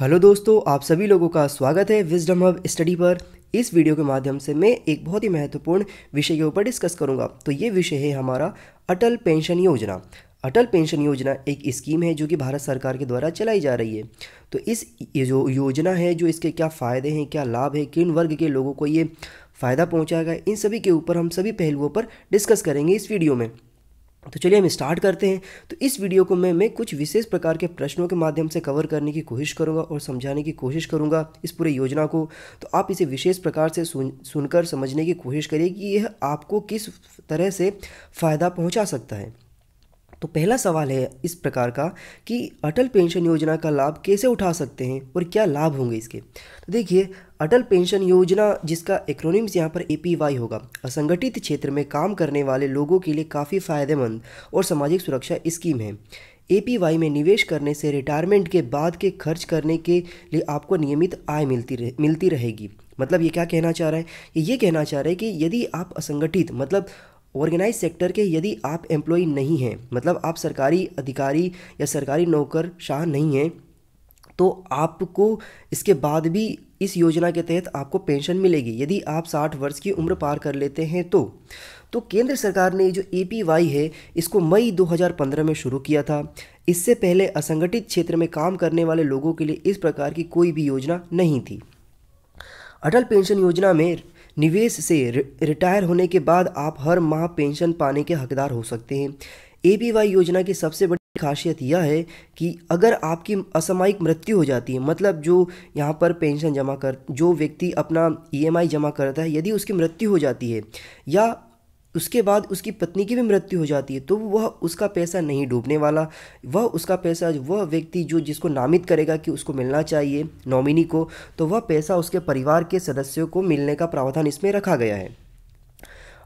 hello दोस्तों आप सभी लोगों का स्वागत है विजडम हब स्टडी पर इस वीडियो के माध्यम से मैं एक बहुत ही महत्वपूर्ण विषय के ऊपर डिस्कस करूंगा तो ये विषय है हमारा अटल पेंशन योजना अटल पेंशन योजना एक स्कीम है जो कि भारत सरकार के द्वारा चलाई जा रही है तो इस जो योजना है जो इसके क्या फ़ायदे हैं क्या लाभ है किन वर्ग के लोगों को ये फ़ायदा पहुँचाएगा इन सभी के ऊपर हम सभी पहलुओं पर डिस्कस करेंगे इस वीडियो में तो चलिए हम स्टार्ट करते हैं तो इस वीडियो को मैं मैं कुछ विशेष प्रकार के प्रश्नों के माध्यम से कवर करने की कोशिश करूंगा और समझाने की कोशिश करूंगा इस पूरे योजना को तो आप इसे विशेष प्रकार से सुन सुनकर समझने की कोशिश करिए कि यह आपको किस तरह से फ़ायदा पहुंचा सकता है तो पहला सवाल है इस प्रकार का कि अटल पेंशन योजना का लाभ कैसे उठा सकते हैं और क्या लाभ होंगे इसके तो देखिए अटल पेंशन योजना जिसका एक्रोनिम्स यहाँ पर ए होगा असंगठित क्षेत्र में काम करने वाले लोगों के लिए काफ़ी फायदेमंद और सामाजिक सुरक्षा स्कीम है ए में निवेश करने से रिटायरमेंट के बाद के खर्च करने के लिए आपको नियमित आय मिलती रहे मिलती रहेगी मतलब ये क्या कहना चाह रहा है ये कहना चाह रहा है कि यदि आप असंगठित मतलब ऑर्गेनाइज सेक्टर के यदि आप एम्प्लॉय नहीं हैं मतलब आप सरकारी अधिकारी या सरकारी नौकर शाह नहीं हैं तो आपको इसके बाद भी इस योजना के तहत आपको पेंशन मिलेगी यदि आप 60 वर्ष की उम्र पार कर लेते हैं तो तो केंद्र सरकार ने जो ए है इसको मई 2015 में शुरू किया था इससे पहले असंगठित क्षेत्र में काम करने वाले लोगों के लिए इस प्रकार की कोई भी योजना नहीं थी अटल पेंशन योजना में निवेश से रिटायर होने के बाद आप हर माह पेंशन पाने के हकदार हो सकते हैं ए योजना की सबसे बड़ी खासियत यह है कि अगर आपकी असामयिक मृत्यु हो जाती है मतलब जो यहाँ पर पेंशन जमा कर जो व्यक्ति अपना ई e जमा करता है यदि उसकी मृत्यु हो जाती है या उसके बाद उसकी पत्नी की भी मृत्यु हो जाती है तो वह उसका पैसा नहीं डूबने वाला वह उसका पैसा वह व्यक्ति जो जिसको नामित करेगा कि उसको मिलना चाहिए नॉमिनी को तो वह पैसा उसके परिवार के सदस्यों को मिलने का प्रावधान इसमें रखा गया है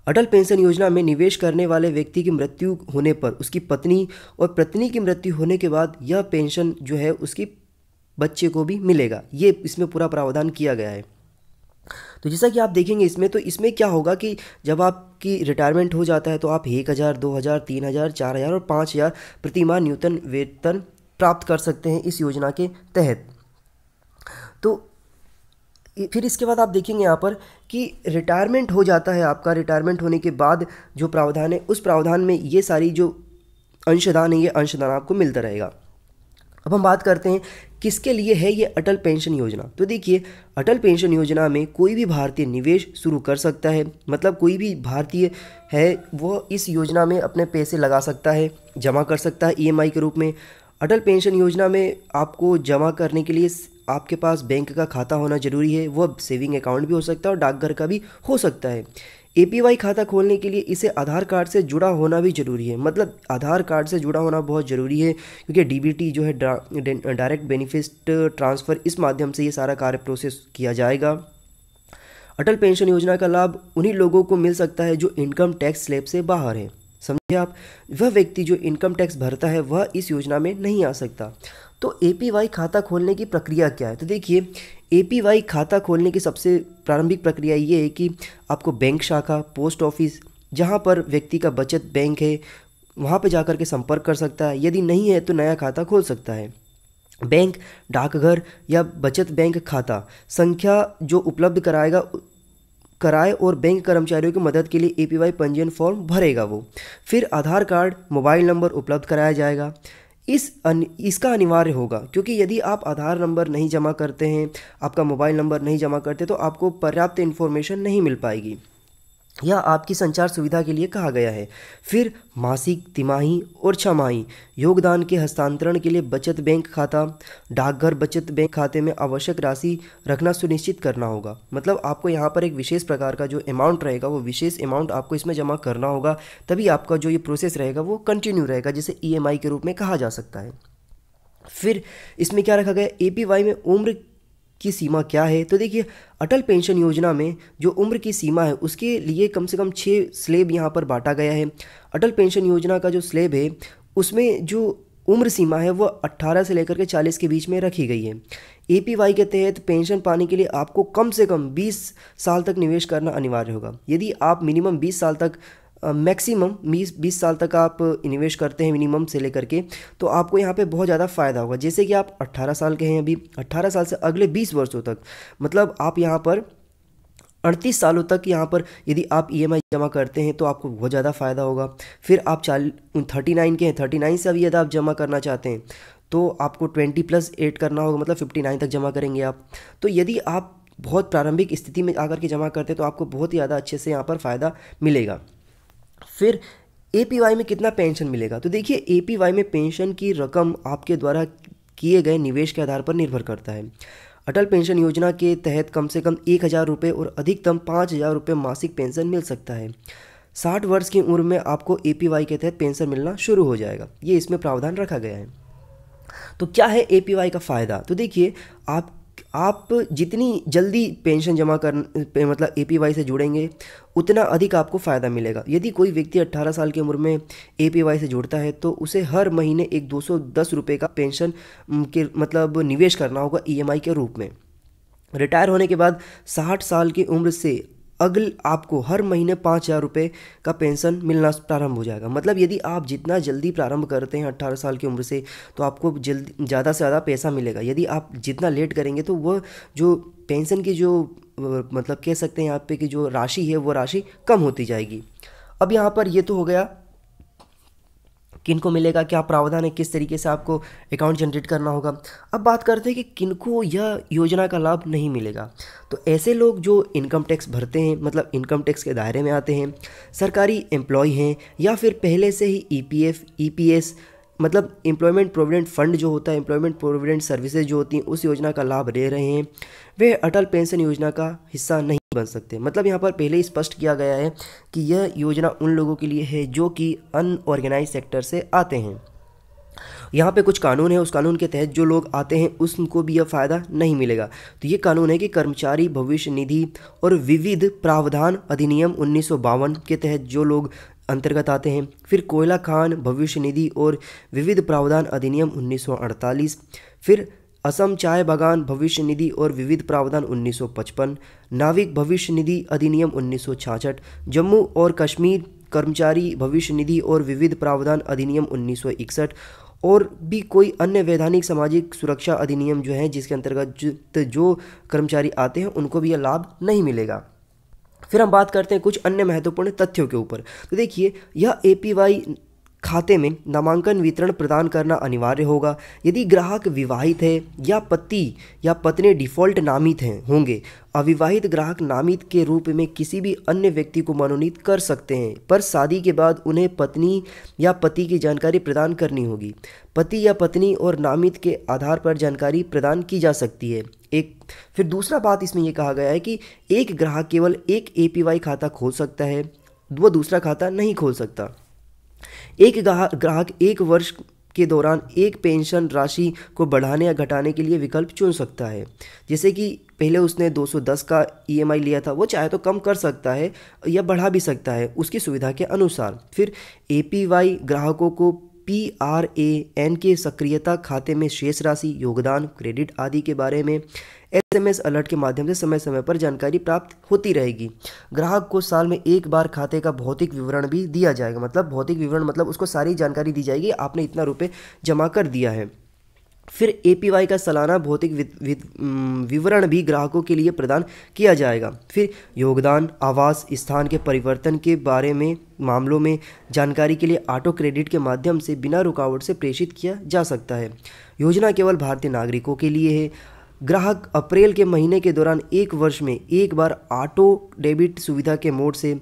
अटल पेंशन योजना में निवेश करने वाले व्यक्ति की मृत्यु होने पर उसकी पत्नी और पत्नी की मृत्यु होने के बाद यह पेंशन जो है उसकी बच्चे को भी मिलेगा ये इसमें पूरा प्रावधान किया गया है तो जैसा कि आप देखेंगे इसमें तो इसमें क्या होगा कि जब आपकी रिटायरमेंट हो जाता है तो आप एक हज़ार दो हज़ार तीन हज़ार चार हज़ार और पाँच हज़ार प्रतिमाह न्यूतन वेतन प्राप्त कर सकते हैं इस योजना के तहत तो फिर इसके बाद आप देखेंगे यहाँ पर कि रिटायरमेंट हो जाता है आपका रिटायरमेंट होने के बाद जो प्रावधान है उस प्रावधान में ये सारी जो अंशदान है ये अंशदान आपको मिलता रहेगा अब हम बात करते हैं किसके लिए है ये अटल पेंशन योजना तो देखिए अटल पेंशन योजना में कोई भी भारतीय निवेश शुरू कर सकता है मतलब कोई भी भारतीय है वो इस योजना में अपने पैसे लगा सकता है जमा कर सकता है ई e के रूप में अटल पेंशन योजना में आपको जमा करने के लिए आपके पास बैंक का खाता होना ज़रूरी है वह सेविंग अकाउंट भी हो सकता है और डाकघर का भी हो सकता है ए खाता खोलने के लिए इसे आधार कार्ड से जुड़ा होना भी ज़रूरी है मतलब आधार कार्ड से जुड़ा होना बहुत ज़रूरी है क्योंकि डी जो है डायरेक्ट बेनिफिट ट्रांसफ़र इस माध्यम से ये सारा कार्य प्रोसेस किया जाएगा अटल पेंशन योजना का लाभ उन्हीं लोगों को मिल सकता है जो इनकम टैक्स स्लैब से बाहर है समझे आप वह व्यक्ति जो इनकम टैक्स भरता है वह इस योजना में नहीं आ सकता तो ए खाता खोलने की प्रक्रिया क्या है तो देखिए ए खाता खोलने की सबसे प्रारंभिक प्रक्रिया ये है कि आपको बैंक शाखा पोस्ट ऑफिस जहाँ पर व्यक्ति का बचत बैंक है वहाँ पर जाकर के संपर्क कर सकता है यदि नहीं है तो नया खाता खोल सकता है बैंक डाकघर या बचत बैंक खाता संख्या जो उपलब्ध कराएगा कराए और बैंक कर्मचारियों की मदद के लिए ए पंजीयन फॉर्म भरेगा वो फिर आधार कार्ड मोबाइल नंबर उपलब्ध कराया जाएगा इस अन, इसका अनिवार्य होगा क्योंकि यदि आप आधार नंबर नहीं जमा करते हैं आपका मोबाइल नंबर नहीं जमा करते तो आपको पर्याप्त इन्फॉर्मेशन नहीं मिल पाएगी यह आपकी संचार सुविधा के लिए कहा गया है फिर मासिक तिमाही और छमाही योगदान के हस्तांतरण के लिए बचत बैंक खाता डाकघर बचत बैंक खाते में आवश्यक राशि रखना सुनिश्चित करना होगा मतलब आपको यहाँ पर एक विशेष प्रकार का जो अमाउंट रहेगा वो विशेष अमाउंट आपको इसमें जमा करना होगा तभी आपका जो ये प्रोसेस रहेगा वो कंटिन्यू रहेगा जिसे ई e के रूप में कहा जा सकता है फिर इसमें क्या रखा गया ए में उम्र की सीमा क्या है तो देखिए अटल पेंशन योजना में जो उम्र की सीमा है उसके लिए कम से कम छः स्लेब यहाँ पर बांटा गया है अटल पेंशन योजना का जो स्लेब है उसमें जो उम्र सीमा है वह 18 से लेकर के 40 के बीच में रखी गई है ए के तहत पेंशन पाने के लिए आपको कम से कम 20 साल तक निवेश करना अनिवार्य होगा यदि आप मिनिमम 20 साल तक मैक्सिमम बीस बीस साल तक आप इन्वेस्ट करते हैं मिनिमम से लेकर के तो आपको यहाँ पे बहुत ज़्यादा फ़ायदा होगा जैसे कि आप 18 साल के हैं अभी 18 साल से अगले 20 वर्षों तक मतलब आप यहाँ पर अड़तीस सालों तक यहाँ पर यदि आप ई e जमा करते हैं तो आपको बहुत ज़्यादा फ़ायदा होगा फिर आप चाल थर्टी नाइन के हैं थर्टी नाइन से अभी यदि आप जमा करना चाहते हैं तो आपको ट्वेंटी प्लस एट करना होगा मतलब फिफ्टी नाइन तक जमा करेंगे आप तो यदि आप बहुत प्रारंभिक स्थिति में आकर के जमा करते हैं तो आपको बहुत ही ज़्यादा अच्छे से यहाँ पर फ़ायदा मिलेगा फिर ए में कितना पेंशन मिलेगा तो देखिए ए में पेंशन की रकम आपके द्वारा किए गए निवेश के आधार पर निर्भर करता है अटल पेंशन योजना के तहत कम से कम एक हज़ार रुपये और अधिकतम पाँच हज़ार रुपये मासिक पेंशन मिल सकता है साठ वर्ष की उम्र में आपको ए के तहत पेंशन मिलना शुरू हो जाएगा ये इसमें प्रावधान रखा गया है तो क्या है ए का फ़ायदा तो देखिए आप आप जितनी जल्दी पेंशन जमा कर पे, मतलब ए से जुड़ेंगे उतना अधिक आपको फ़ायदा मिलेगा यदि कोई व्यक्ति 18 साल की उम्र में ए से जुड़ता है तो उसे हर महीने एक दो रुपये का पेंशन के मतलब निवेश करना होगा ई e के रूप में रिटायर होने के बाद साठ साल की उम्र से अगल आपको हर महीने पाँच हज़ार रुपये का पेंशन मिलना प्रारंभ हो जाएगा मतलब यदि आप जितना जल्दी प्रारंभ करते हैं अट्ठारह साल की उम्र से तो आपको जल्दी ज़्यादा से ज़्यादा पैसा मिलेगा यदि आप जितना लेट करेंगे तो वह जो पेंशन की जो मतलब कह सकते हैं यहाँ पे कि जो राशि है वो राशि कम होती जाएगी अब यहाँ पर ये तो हो गया किन को मिलेगा क्या प्रावधान है किस तरीके से आपको अकाउंट जनरेट करना होगा अब बात करते हैं कि किन को यह योजना का लाभ नहीं मिलेगा तो ऐसे लोग जो इनकम टैक्स भरते हैं मतलब इनकम टैक्स के दायरे में आते हैं सरकारी एम्प्लॉय हैं या फिर पहले से ही E P F E P S मतलब एम्प्लॉयमेंट प्रोविडेंट फंड जो होता है एम्प्लॉयमेंट प्रोविडेंट सर्विसेज जो होती हैं उस योजना का लाभ ले रहे हैं वे अटल पेंशन योजना का हिस्सा नहीं बन सकते मतलब यहाँ पर पहले ही स्पष्ट किया गया है कि यह योजना उन लोगों के लिए है जो कि अनऑर्गेनाइज सेक्टर से आते हैं यहाँ पे कुछ कानून है उस कानून के तहत जो लोग आते हैं उसको भी यह फ़ायदा नहीं मिलेगा तो ये कानून है कि कर्मचारी भविष्य निधि और विविध प्रावधान अधिनियम उन्नीस के तहत जो लोग अंतर्गत आते हैं फिर कोयला खान भविष्य निधि और विविध प्रावधान अधिनियम 1948 फिर असम चाय बागान भविष्य निधि और विविध प्रावधान 1955 नाविक भविष्य निधि अधिनियम 1966 जम्मू और कश्मीर कर्मचारी भविष्य निधि और विविध प्रावधान अधिनियम 1961 और भी कोई अन्य वैधानिक सामाजिक सुरक्षा अधिनियम जो हैं जिसके अंतर्गत जो कर्मचारी आते हैं उनको भी यह लाभ नहीं मिलेगा फिर हम बात करते हैं कुछ अन्य महत्वपूर्ण तथ्यों के ऊपर तो देखिए यह ए खाते में नामांकन वितरण प्रदान करना अनिवार्य होगा यदि ग्राहक विवाहित है या पति या पत्नी डिफ़ॉल्ट नामित हैं होंगे अविवाहित ग्राहक नामित के रूप में किसी भी अन्य व्यक्ति को मनोनीत कर सकते हैं पर शादी के बाद उन्हें पत्नी या पति की जानकारी प्रदान करनी होगी पति या पत्नी और नामित के आधार पर जानकारी प्रदान की जा सकती है एक फिर दूसरा बात इसमें यह कहा गया है कि एक ग्राहक केवल एक ए खाता खोल सकता है वह दूसरा खाता नहीं खोल सकता एक ग्राहक एक वर्ष के दौरान एक पेंशन राशि को बढ़ाने या घटाने के लिए विकल्प चुन सकता है जैसे कि पहले उसने 210 का ईएमआई e लिया था वो चाहे तो कम कर सकता है या बढ़ा भी सकता है उसकी सुविधा के अनुसार फिर एपीवाई ग्राहकों को पी आर ए एन के सक्रियता खाते में शेष राशि योगदान क्रेडिट आदि के बारे में एसएमएस अलर्ट के माध्यम से समय समय पर जानकारी प्राप्त होती रहेगी ग्राहक को साल में एक बार खाते का भौतिक विवरण भी दिया जाएगा मतलब भौतिक विवरण मतलब उसको सारी जानकारी दी जाएगी आपने इतना रुपये जमा कर दिया है फिर ए का सालाना भौतिक विवरण भी ग्राहकों के लिए प्रदान किया जाएगा फिर योगदान आवास स्थान के परिवर्तन के बारे में मामलों में जानकारी के लिए ऑटो क्रेडिट के माध्यम से बिना रुकावट से प्रेषित किया जा सकता है योजना केवल भारतीय नागरिकों के लिए है ग्राहक अप्रैल के महीने के दौरान एक वर्ष में एक बार ऑटो डेबिट सुविधा के मोड से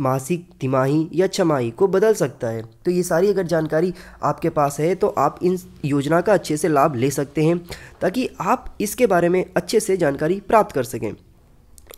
मासिक तिमाही या छमाही को बदल सकता है तो ये सारी अगर जानकारी आपके पास है तो आप इन योजना का अच्छे से लाभ ले सकते हैं ताकि आप इसके बारे में अच्छे से जानकारी प्राप्त कर सकें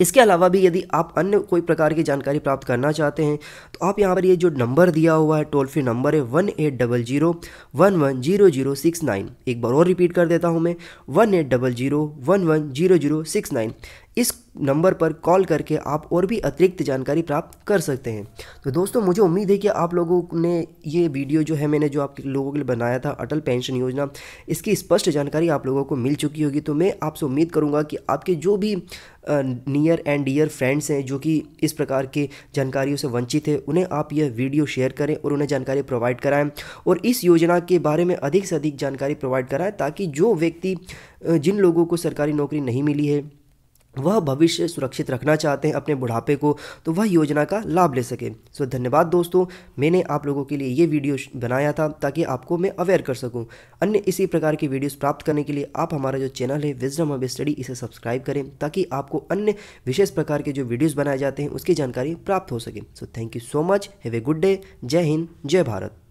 इसके अलावा भी यदि आप अन्य कोई प्रकार की जानकारी प्राप्त करना चाहते हैं तो आप यहाँ पर ये जो नंबर दिया हुआ है टोल फ्री नंबर है one eight double zero one one zero zero six nine एक बार और रिपीट कर देता हूँ मैं one eight double zero one one zero zero six nine इस नंबर पर कॉल करके आप और भी अतिरिक्त जानकारी प्राप्त कर सकते हैं तो दोस्तों मुझे उम्मीद है कि आप लोगों ने ये वीडियो जो है मैंने जो आप लोगों के लिए बनाया था अटल पेंशन योजना इसकी स्पष्ट जानकारी आप लोगों को मिल चुकी होगी तो मैं आपसे उम्मीद करूँगा कि आपके जो भी नियर एंड डियर फ्रेंड्स हैं जो कि इस प्रकार के जानकारियों से वंचित है उन्हें आप यह वीडियो शेयर करें और उन्हें जानकारी प्रोवाइड कराएं और इस योजना के बारे में अधिक से अधिक जानकारी प्रोवाइड कराएं ताकि जो व्यक्ति जिन लोगों को सरकारी नौकरी नहीं मिली है वह भविष्य सुरक्षित रखना चाहते हैं अपने बुढ़ापे को तो वह योजना का लाभ ले सकें सो so, धन्यवाद दोस्तों मैंने आप लोगों के लिए ये वीडियो बनाया था ताकि आपको मैं अवेयर कर सकूं अन्य इसी प्रकार की वीडियोस प्राप्त करने के लिए आप हमारा जो चैनल है विजडम ऑफ स्टडी इसे सब्सक्राइब करें ताकि आपको अन्य विशेष प्रकार के जो वीडियोज़ बनाए जाते हैं उसकी जानकारी प्राप्त हो सके so thank you so much have a good day जय हिंद जय भारत